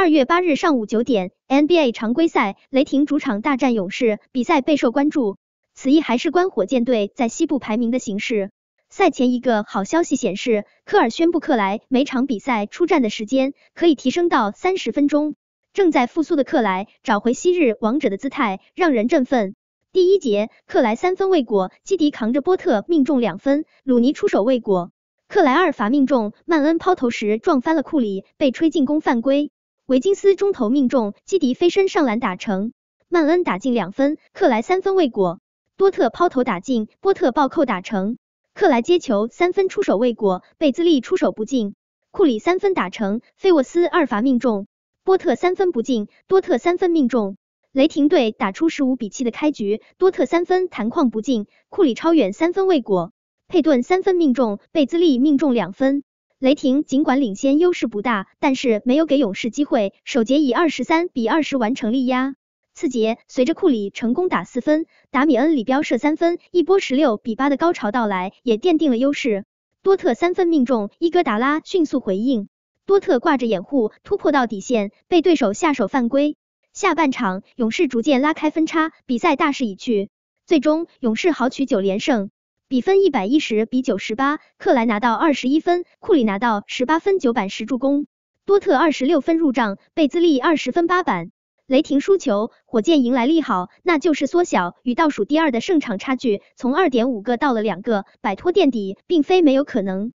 二月八日上午九点，NBA 常规赛雷霆主场大战勇士，比赛备受关注。此役还是关火箭队在西部排名的形势。赛前一个好消息显示，科尔宣布克莱每场比赛出战的时间可以提升到三十分钟。正在复苏的克莱找回昔日王者的姿态，让人振奋。第一节，克莱三分未果，基迪扛着波特命中两分，鲁尼出手未果，克莱二罚命中，曼恩抛投时撞翻了库里，被吹进攻犯规。维金斯中投命中，基迪飞身上篮打成，曼恩打进两分，克莱三分未果，多特抛投打进，波特暴扣打成，克莱接球三分出手未果，贝兹利出手不进，库里三分打成，费沃斯二罚命中，波特三分不进，多特三分命中，雷霆队打出十五比七的开局，多特三分弹框不进，库里超远三分未果，佩顿三分命中，贝兹利命中两分。雷霆尽管领先优势不大，但是没有给勇士机会，首节以二十三比二十完成力压。次节，随着库里成功打四分，达米恩里彪射三分，一波十六比八的高潮到来，也奠定了优势。多特三分命中，伊戈达拉迅速回应，多特挂着掩护突破到底线，被对手下手犯规。下半场，勇士逐渐拉开分差，比赛大势已去，最终勇士豪取九连胜。比分一百一十比九十八，克莱拿到二十一分，库里拿到十八分九板十助攻，多特二十六分入账，贝兹利二十分八板。雷霆输球，火箭迎来利好，那就是缩小与倒数第二的胜场差距，从二点五个到了两个，摆脱垫底并非没有可能。